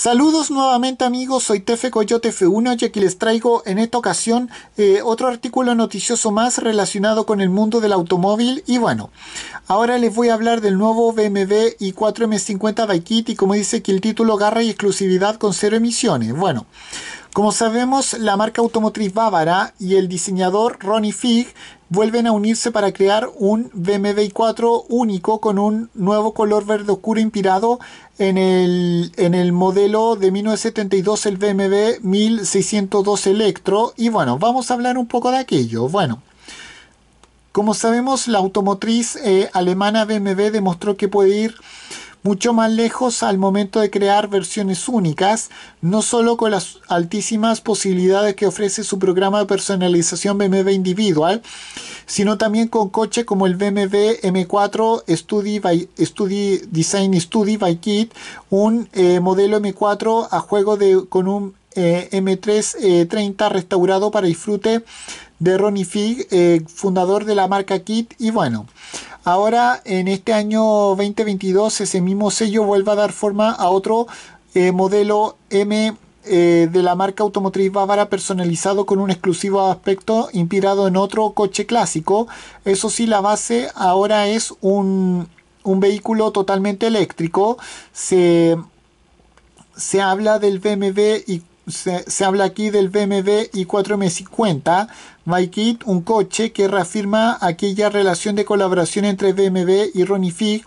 Saludos nuevamente amigos, soy Tefe Coyote F1 y aquí les traigo en esta ocasión eh, otro artículo noticioso más relacionado con el mundo del automóvil y bueno, ahora les voy a hablar del nuevo BMW i4M50 Daikit y como dice que el título garra y exclusividad con cero emisiones, bueno. Como sabemos, la marca automotriz bávara y el diseñador Ronnie Fig vuelven a unirse para crear un BMW 4 único con un nuevo color verde oscuro inspirado en el, en el modelo de 1972, el BMW 1602 Electro. Y bueno, vamos a hablar un poco de aquello. Bueno. Como sabemos, la automotriz eh, alemana BMW demostró que puede ir mucho más lejos al momento de crear versiones únicas, no solo con las altísimas posibilidades que ofrece su programa de personalización BMW individual, sino también con coches como el BMW M4 Study, by, Design Study by Kit, un eh, modelo M4 a juego de, con un eh, M330 eh, restaurado para disfrute de Ronnie Fig, eh, fundador de la marca Kit. Y bueno, ahora en este año 2022 ese mismo sello vuelve a dar forma a otro modelo M. de la marca automotriz bávara personalizado con un exclusivo aspecto inspirado en otro coche clásico. Eso sí, la base ahora es un, vehículo totalmente eléctrico. Se, se habla del BMW se, habla aquí del BMW i4M50 MyKit, un coche que reafirma aquella relación de colaboración entre BMW y Ronnie Fig,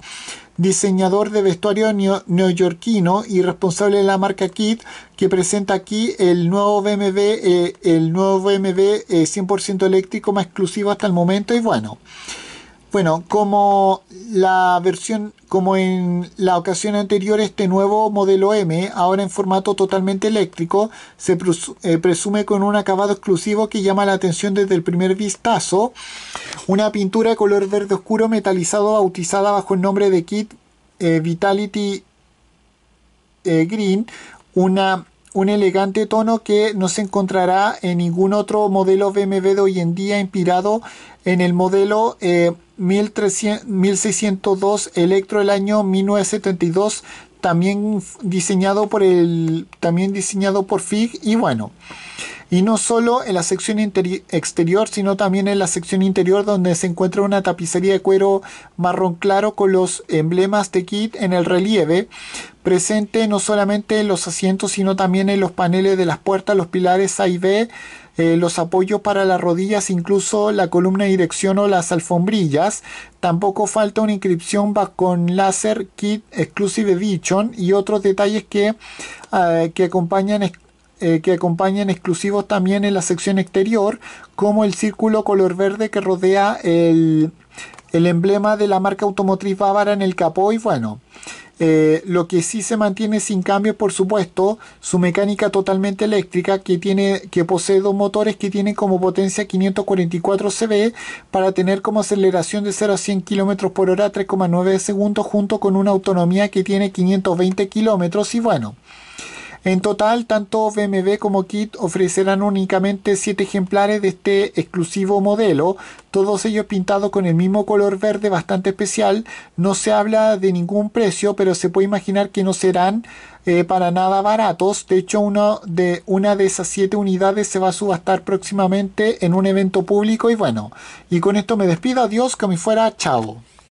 diseñador de vestuario neoyorquino y responsable de la marca Kit, que presenta aquí el nuevo BMW, eh, el nuevo BMW 100% eh, eléctrico más exclusivo hasta el momento y bueno. Bueno, como la versión como en la ocasión anterior, este nuevo modelo M, ahora en formato totalmente eléctrico, se eh, presume con un acabado exclusivo que llama la atención desde el primer vistazo. Una pintura de color verde oscuro metalizado bautizada bajo el nombre de Kit eh, Vitality eh, Green, una, un elegante tono que no se encontrará en ningún otro modelo BMW de hoy en día inspirado en el modelo... 1602 Electro del año 1972 también diseñado por el también diseñado por Fig y bueno y no solo en la sección exterior, sino también en la sección interior donde se encuentra una tapicería de cuero marrón claro con los emblemas de Kit en el relieve, presente no solamente en los asientos, sino también en los paneles de las puertas, los pilares A y B, eh, los apoyos para las rodillas, incluso la columna de dirección o las alfombrillas. Tampoco falta una inscripción con láser Kit Exclusive Edition y otros detalles que, eh, que acompañan eh, que acompañan exclusivos también en la sección exterior, como el círculo color verde que rodea el, el emblema de la marca automotriz bávara en el capó y bueno. Eh, lo que sí se mantiene sin cambio, por supuesto, su mecánica totalmente eléctrica que, tiene, que posee dos motores que tienen como potencia 544 CV para tener como aceleración de 0 a 100 km por hora 3,9 segundos junto con una autonomía que tiene 520 km y bueno. En total, tanto BMW como Kit ofrecerán únicamente 7 ejemplares de este exclusivo modelo, todos ellos pintados con el mismo color verde bastante especial. No se habla de ningún precio, pero se puede imaginar que no serán eh, para nada baratos. De hecho, uno de, una de esas 7 unidades se va a subastar próximamente en un evento público. Y bueno, y con esto me despido. Adiós, que me fuera. Chao.